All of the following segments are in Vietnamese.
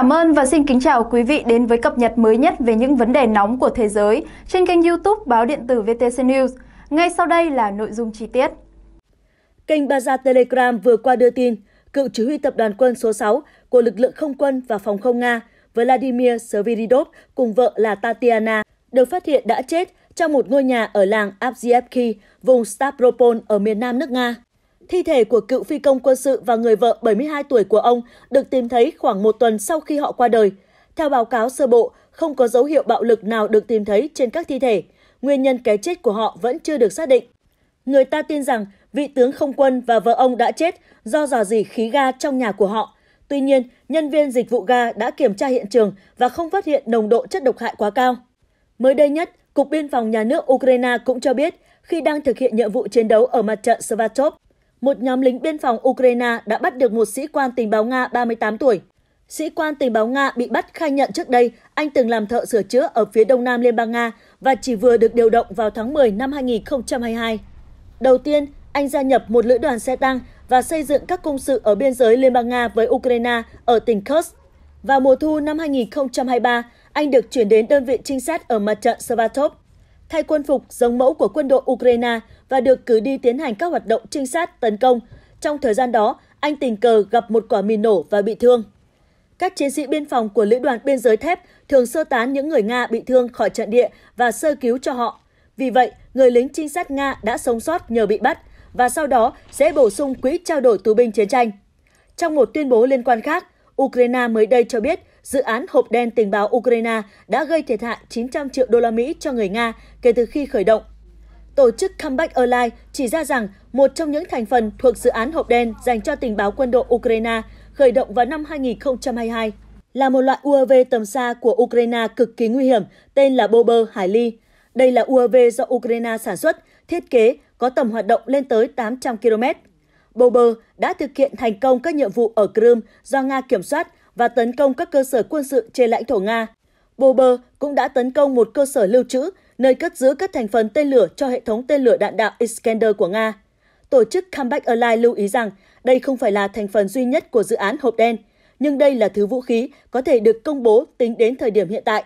Cảm ơn và xin kính chào quý vị đến với cập nhật mới nhất về những vấn đề nóng của thế giới trên kênh youtube báo điện tử VTC News. Ngay sau đây là nội dung chi tiết. Kênh Baza Telegram vừa qua đưa tin, cựu chỉ huy tập đoàn quân số 6 của lực lượng không quân và phòng không Nga Vladimir Sviridov cùng vợ là Tatiana được phát hiện đã chết trong một ngôi nhà ở làng Avdiivki, vùng Stavropol ở miền nam nước Nga. Thi thể của cựu phi công quân sự và người vợ 72 tuổi của ông được tìm thấy khoảng một tuần sau khi họ qua đời. Theo báo cáo sơ bộ, không có dấu hiệu bạo lực nào được tìm thấy trên các thi thể. Nguyên nhân cái chết của họ vẫn chưa được xác định. Người ta tin rằng vị tướng không quân và vợ ông đã chết do dò dỉ khí ga trong nhà của họ. Tuy nhiên, nhân viên dịch vụ ga đã kiểm tra hiện trường và không phát hiện nồng độ chất độc hại quá cao. Mới đây nhất, Cục Biên phòng Nhà nước Ukraine cũng cho biết khi đang thực hiện nhiệm vụ chiến đấu ở mặt trận Svatov, một nhóm lính biên phòng Ukraine đã bắt được một sĩ quan tình báo Nga 38 tuổi. Sĩ quan tình báo Nga bị bắt khai nhận trước đây anh từng làm thợ sửa chữa ở phía đông nam Liên bang Nga và chỉ vừa được điều động vào tháng 10 năm 2022. Đầu tiên, anh gia nhập một lữ đoàn xe tăng và xây dựng các công sự ở biên giới Liên bang Nga với Ukraine ở tỉnh Kursk. Vào mùa thu năm 2023, anh được chuyển đến đơn vị trinh sát ở mặt trận Svatov thay quân phục giống mẫu của quân đội Ukraine và được cử đi tiến hành các hoạt động trinh sát tấn công. Trong thời gian đó, anh tình cờ gặp một quả mìn nổ và bị thương. Các chiến sĩ biên phòng của lữ đoàn biên giới thép thường sơ tán những người Nga bị thương khỏi trận địa và sơ cứu cho họ. Vì vậy, người lính trinh sát Nga đã sống sót nhờ bị bắt và sau đó sẽ bổ sung quỹ trao đổi tù binh chiến tranh. Trong một tuyên bố liên quan khác, Ukraine mới đây cho biết dự án hộp đen tình báo Ukraine đã gây thiệt hại 900 triệu đô la Mỹ cho người Nga kể từ khi khởi động. Tổ chức Comeback Airlines chỉ ra rằng một trong những thành phần thuộc dự án hộp đen dành cho tình báo quân đội Ukraine khởi động vào năm 2022 là một loại UAV tầm xa của Ukraine cực kỳ nguy hiểm tên là Bober Hải Ly. Đây là UAV do Ukraine sản xuất, thiết kế, có tầm hoạt động lên tới 800 km. Bober đã thực hiện thành công các nhiệm vụ ở Crimea do Nga kiểm soát và tấn công các cơ sở quân sự trên lãnh thổ Nga. Bober cũng đã tấn công một cơ sở lưu trữ nơi cất giữ các thành phần tên lửa cho hệ thống tên lửa đạn đạo Iskander của Nga. Tổ chức Comeback Alive lưu ý rằng đây không phải là thành phần duy nhất của dự án hộp đen, nhưng đây là thứ vũ khí có thể được công bố tính đến thời điểm hiện tại.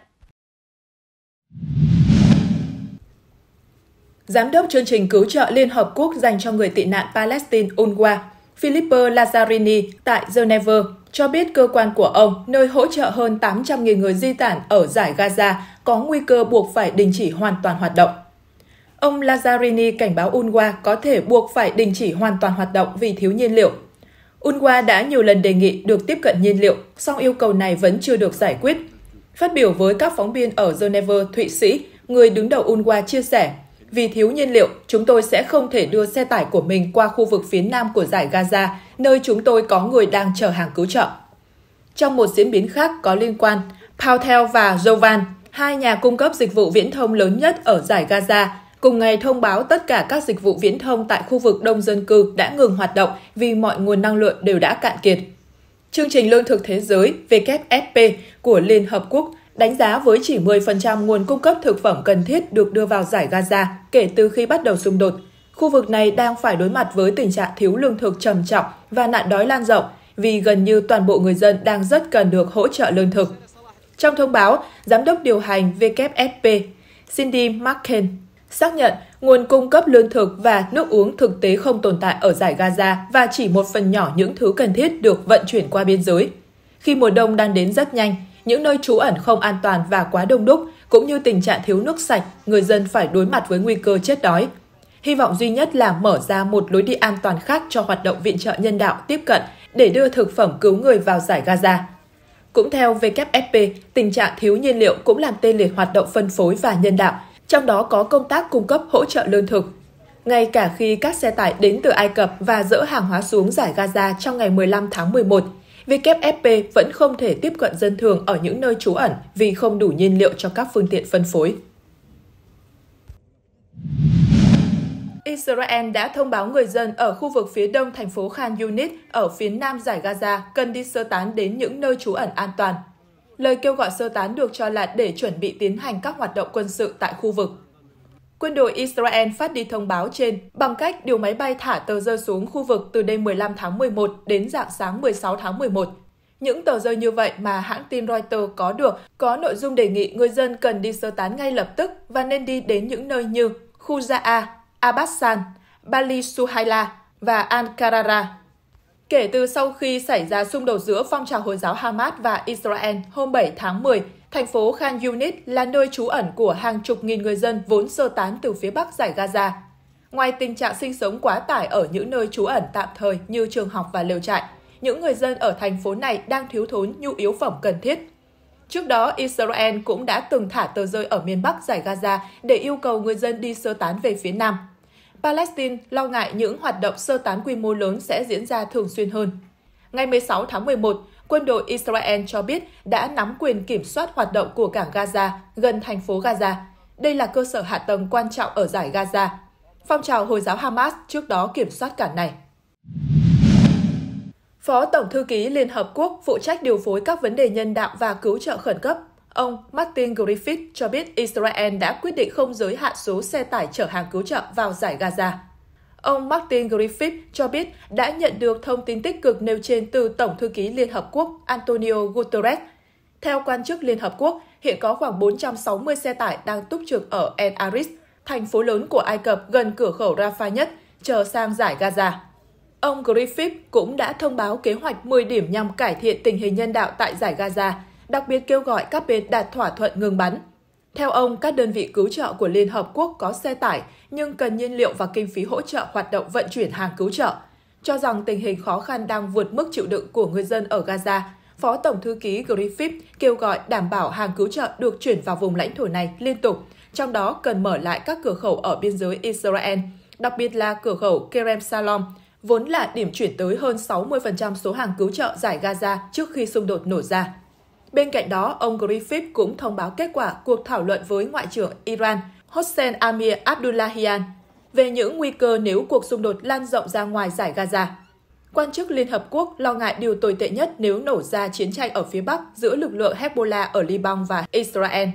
Giám đốc chương trình cứu trợ Liên Hợp Quốc dành cho người tị nạn Palestine UNRWA Filippo Lazzarini tại Geneva cho biết cơ quan của ông, nơi hỗ trợ hơn 800.000 người di tản ở giải Gaza, có nguy cơ buộc phải đình chỉ hoàn toàn hoạt động. Ông Lazzarini cảnh báo Unwa có thể buộc phải đình chỉ hoàn toàn hoạt động vì thiếu nhiên liệu. Unwa đã nhiều lần đề nghị được tiếp cận nhiên liệu, song yêu cầu này vẫn chưa được giải quyết. Phát biểu với các phóng viên ở Geneva, Thụy Sĩ, người đứng đầu Unwa chia sẻ, vì thiếu nhiên liệu, chúng tôi sẽ không thể đưa xe tải của mình qua khu vực phía nam của giải Gaza, nơi chúng tôi có người đang chờ hàng cứu trợ. Trong một diễn biến khác có liên quan, Powell và Jovan, hai nhà cung cấp dịch vụ viễn thông lớn nhất ở giải Gaza, cùng ngày thông báo tất cả các dịch vụ viễn thông tại khu vực đông dân cư đã ngừng hoạt động vì mọi nguồn năng lượng đều đã cạn kiệt. Chương trình Lương thực Thế giới WFP của Liên Hợp Quốc đánh giá với chỉ 10% nguồn cung cấp thực phẩm cần thiết được đưa vào giải Gaza kể từ khi bắt đầu xung đột. Khu vực này đang phải đối mặt với tình trạng thiếu lương thực trầm trọng và nạn đói lan rộng vì gần như toàn bộ người dân đang rất cần được hỗ trợ lương thực. Trong thông báo, Giám đốc điều hành WFP Cindy McCain xác nhận nguồn cung cấp lương thực và nước uống thực tế không tồn tại ở giải Gaza và chỉ một phần nhỏ những thứ cần thiết được vận chuyển qua biên giới. Khi mùa đông đang đến rất nhanh, những nơi trú ẩn không an toàn và quá đông đúc, cũng như tình trạng thiếu nước sạch, người dân phải đối mặt với nguy cơ chết đói. Hy vọng duy nhất là mở ra một lối đi an toàn khác cho hoạt động viện trợ nhân đạo tiếp cận để đưa thực phẩm cứu người vào giải Gaza. Cũng theo WFP, tình trạng thiếu nhiên liệu cũng làm tê liệt hoạt động phân phối và nhân đạo, trong đó có công tác cung cấp hỗ trợ lương thực. Ngay cả khi các xe tải đến từ Ai Cập và dỡ hàng hóa xuống giải Gaza trong ngày 15 tháng 11, WFP vẫn không thể tiếp cận dân thường ở những nơi trú ẩn vì không đủ nhiên liệu cho các phương tiện phân phối. Israel đã thông báo người dân ở khu vực phía đông thành phố Khan Yunis ở phía nam giải Gaza cần đi sơ tán đến những nơi trú ẩn an toàn. Lời kêu gọi sơ tán được cho là để chuẩn bị tiến hành các hoạt động quân sự tại khu vực. Quân đội Israel phát đi thông báo trên bằng cách điều máy bay thả tờ rơi xuống khu vực từ đêm 15 tháng 11 đến dạng sáng 16 tháng 11. Những tờ rơi như vậy mà hãng tin Reuters có được có nội dung đề nghị người dân cần đi sơ tán ngay lập tức và nên đi đến những nơi như Khuza'a, Abassan, Bali Suhaila và al Kể từ sau khi xảy ra xung đột giữa phong trào Hồi giáo Hamas và Israel hôm 7 tháng 10, Thành phố Khan Yunis là nơi trú ẩn của hàng chục nghìn người dân vốn sơ tán từ phía bắc giải Gaza. Ngoài tình trạng sinh sống quá tải ở những nơi trú ẩn tạm thời như trường học và lều trại, những người dân ở thành phố này đang thiếu thốn nhu yếu phẩm cần thiết. Trước đó, Israel cũng đã từng thả tờ rơi ở miền Bắc giải Gaza để yêu cầu người dân đi sơ tán về phía Nam. Palestine lo ngại những hoạt động sơ tán quy mô lớn sẽ diễn ra thường xuyên hơn. Ngày 16 tháng 11, quân đội Israel cho biết đã nắm quyền kiểm soát hoạt động của cảng Gaza gần thành phố Gaza. Đây là cơ sở hạ tầng quan trọng ở giải Gaza. Phong trào Hồi giáo Hamas trước đó kiểm soát cảng này. Phó Tổng Thư ký Liên Hợp Quốc phụ trách điều phối các vấn đề nhân đạo và cứu trợ khẩn cấp, ông Martin Griffith cho biết Israel đã quyết định không giới hạn số xe tải chở hàng cứu trợ vào giải Gaza. Ông Martin Griffith cho biết đã nhận được thông tin tích cực nêu trên từ Tổng thư ký Liên Hợp Quốc Antonio Guterres. Theo quan chức Liên Hợp Quốc, hiện có khoảng 460 xe tải đang túc trực ở El Aris, thành phố lớn của Ai Cập gần cửa khẩu Rafah nhất, chờ sang giải Gaza. Ông Griffith cũng đã thông báo kế hoạch 10 điểm nhằm cải thiện tình hình nhân đạo tại giải Gaza, đặc biệt kêu gọi các bên đạt thỏa thuận ngừng bắn. Theo ông, các đơn vị cứu trợ của Liên Hợp Quốc có xe tải nhưng cần nhiên liệu và kinh phí hỗ trợ hoạt động vận chuyển hàng cứu trợ. Cho rằng tình hình khó khăn đang vượt mức chịu đựng của người dân ở Gaza, Phó Tổng Thư ký Griffith kêu gọi đảm bảo hàng cứu trợ được chuyển vào vùng lãnh thổ này liên tục, trong đó cần mở lại các cửa khẩu ở biên giới Israel, đặc biệt là cửa khẩu Kerem Salom, vốn là điểm chuyển tới hơn 60% số hàng cứu trợ giải Gaza trước khi xung đột nổ ra. Bên cạnh đó, ông Griffith cũng thông báo kết quả cuộc thảo luận với Ngoại trưởng Iran Hossein Amir Abdullahian về những nguy cơ nếu cuộc xung đột lan rộng ra ngoài giải Gaza. Quan chức Liên Hợp Quốc lo ngại điều tồi tệ nhất nếu nổ ra chiến tranh ở phía Bắc giữa lực lượng Hezbollah ở Liban và Israel,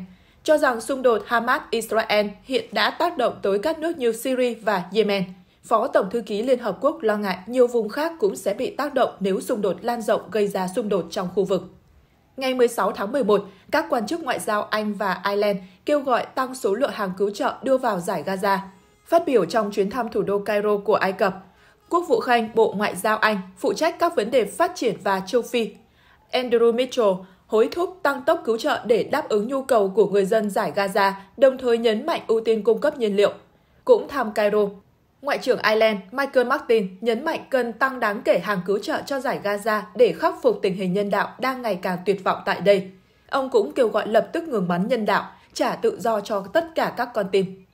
cho rằng xung đột Hamas-Israel hiện đã tác động tới các nước như Syria và Yemen. Phó Tổng thư ký Liên Hợp Quốc lo ngại nhiều vùng khác cũng sẽ bị tác động nếu xung đột lan rộng gây ra xung đột trong khu vực ngày 16 tháng 11, các quan chức ngoại giao Anh và Ireland kêu gọi tăng số lượng hàng cứu trợ đưa vào giải Gaza. Phát biểu trong chuyến thăm thủ đô Cairo của Ai Cập, Quốc vụ Khanh Bộ Ngoại giao Anh phụ trách các vấn đề phát triển và châu Phi. Andrew Mitchell hối thúc tăng tốc cứu trợ để đáp ứng nhu cầu của người dân giải Gaza, đồng thời nhấn mạnh ưu tiên cung cấp nhiên liệu. Cũng thăm Cairo, Ngoại trưởng Ireland Michael Martin nhấn mạnh cần tăng đáng kể hàng cứu trợ cho giải Gaza để khắc phục tình hình nhân đạo đang ngày càng tuyệt vọng tại đây. Ông cũng kêu gọi lập tức ngừng bắn nhân đạo, trả tự do cho tất cả các con tin.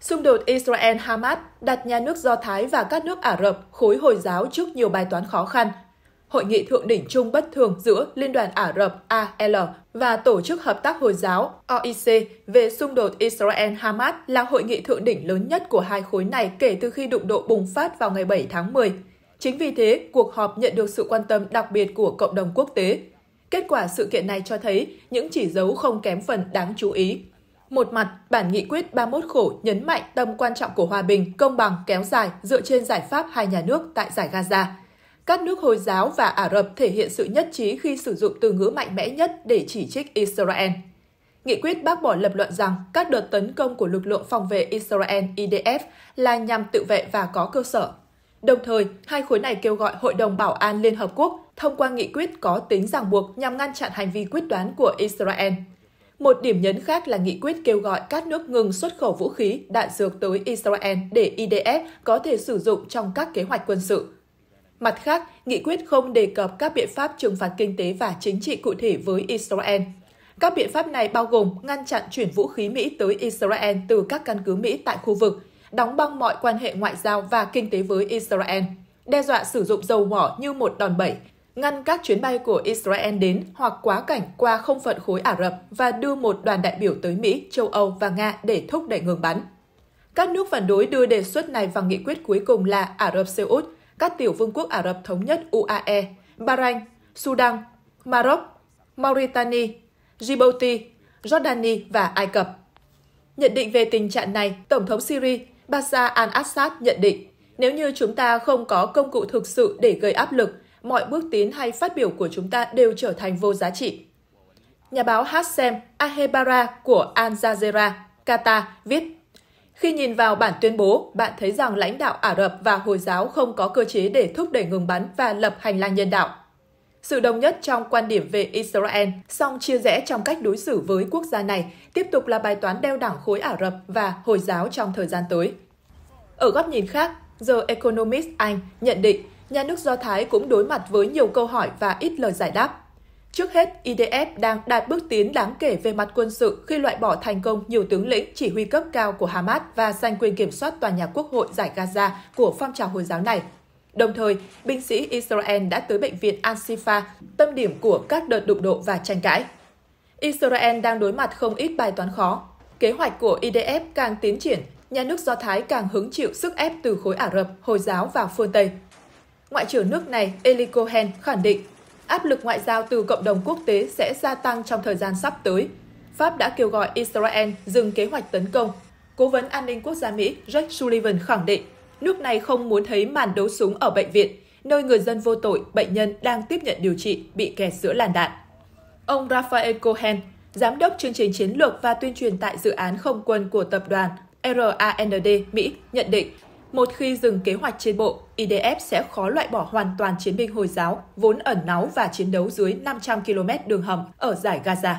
Xung đột Israel-Hamas đặt nhà nước Do Thái và các nước Ả Rập, khối Hồi giáo trước nhiều bài toán khó khăn Hội nghị thượng đỉnh chung bất thường giữa Liên đoàn Ả Rập AL và Tổ chức Hợp tác Hồi giáo OIC về xung đột Israel-Hamas là hội nghị thượng đỉnh lớn nhất của hai khối này kể từ khi đụng độ bùng phát vào ngày 7 tháng 10. Chính vì thế, cuộc họp nhận được sự quan tâm đặc biệt của cộng đồng quốc tế. Kết quả sự kiện này cho thấy những chỉ dấu không kém phần đáng chú ý. Một mặt, bản nghị quyết 31 khổ nhấn mạnh tầm quan trọng của hòa bình, công bằng, kéo dài dựa trên giải pháp hai nhà nước tại giải Gaza – các nước Hồi giáo và Ả Rập thể hiện sự nhất trí khi sử dụng từ ngữ mạnh mẽ nhất để chỉ trích Israel. Nghị quyết bác bỏ lập luận rằng các đợt tấn công của lực lượng phòng vệ Israel IDF là nhằm tự vệ và có cơ sở. Đồng thời, hai khối này kêu gọi Hội đồng Bảo an Liên Hợp Quốc thông qua nghị quyết có tính ràng buộc nhằm ngăn chặn hành vi quyết đoán của Israel. Một điểm nhấn khác là nghị quyết kêu gọi các nước ngừng xuất khẩu vũ khí, đạn dược tới Israel để IDF có thể sử dụng trong các kế hoạch quân sự. Mặt khác, nghị quyết không đề cập các biện pháp trừng phạt kinh tế và chính trị cụ thể với Israel. Các biện pháp này bao gồm ngăn chặn chuyển vũ khí Mỹ tới Israel từ các căn cứ Mỹ tại khu vực, đóng băng mọi quan hệ ngoại giao và kinh tế với Israel, đe dọa sử dụng dầu mỏ như một đòn bẩy, ngăn các chuyến bay của Israel đến hoặc quá cảnh qua không phận khối Ả Rập và đưa một đoàn đại biểu tới Mỹ, châu Âu và Nga để thúc đẩy ngừng bắn. Các nước phản đối đưa đề xuất này vào nghị quyết cuối cùng là Ả Rập Xê Út – các tiểu vương quốc Ả Rập Thống Nhất UAE, Bahrain, Sudan, Maroc, Mauritania, Djibouti, Jordani và Ai Cập. Nhận định về tình trạng này, Tổng thống Syria Bashar al-Assad nhận định, nếu như chúng ta không có công cụ thực sự để gây áp lực, mọi bước tiến hay phát biểu của chúng ta đều trở thành vô giá trị. Nhà báo Hassem Ahebara của Al Jazeera, Qatar viết khi nhìn vào bản tuyên bố, bạn thấy rằng lãnh đạo Ả Rập và Hồi giáo không có cơ chế để thúc đẩy ngừng bắn và lập hành lang nhân đạo. Sự đồng nhất trong quan điểm về Israel, song chia rẽ trong cách đối xử với quốc gia này tiếp tục là bài toán đeo đẳng khối Ả Rập và Hồi giáo trong thời gian tới. Ở góc nhìn khác, The Economist Anh nhận định nhà nước Do Thái cũng đối mặt với nhiều câu hỏi và ít lời giải đáp. Trước hết, IDF đang đạt bước tiến đáng kể về mặt quân sự khi loại bỏ thành công nhiều tướng lĩnh chỉ huy cấp cao của Hamas và giành quyền kiểm soát tòa nhà quốc hội giải Gaza của phong trào Hồi giáo này. Đồng thời, binh sĩ Israel đã tới bệnh viện Al-Shifa, tâm điểm của các đợt đụng độ và tranh cãi. Israel đang đối mặt không ít bài toán khó. Kế hoạch của IDF càng tiến triển, nhà nước Do Thái càng hứng chịu sức ép từ khối Ả Rập, Hồi giáo và phương Tây. Ngoại trưởng nước này Eli Cohen khẳng định áp lực ngoại giao từ cộng đồng quốc tế sẽ gia tăng trong thời gian sắp tới. Pháp đã kêu gọi Israel dừng kế hoạch tấn công. Cố vấn an ninh quốc gia Mỹ Jack Sullivan khẳng định, nước này không muốn thấy màn đấu súng ở bệnh viện, nơi người dân vô tội, bệnh nhân đang tiếp nhận điều trị bị kẹt giữa làn đạn. Ông Raphael Cohen, giám đốc chương trình chiến lược và tuyên truyền tại dự án không quân của tập đoàn RAND Mỹ nhận định một khi dừng kế hoạch trên bộ, IDF sẽ khó loại bỏ hoàn toàn chiến binh Hồi giáo vốn ẩn náu và chiến đấu dưới 500 km đường hầm ở giải Gaza.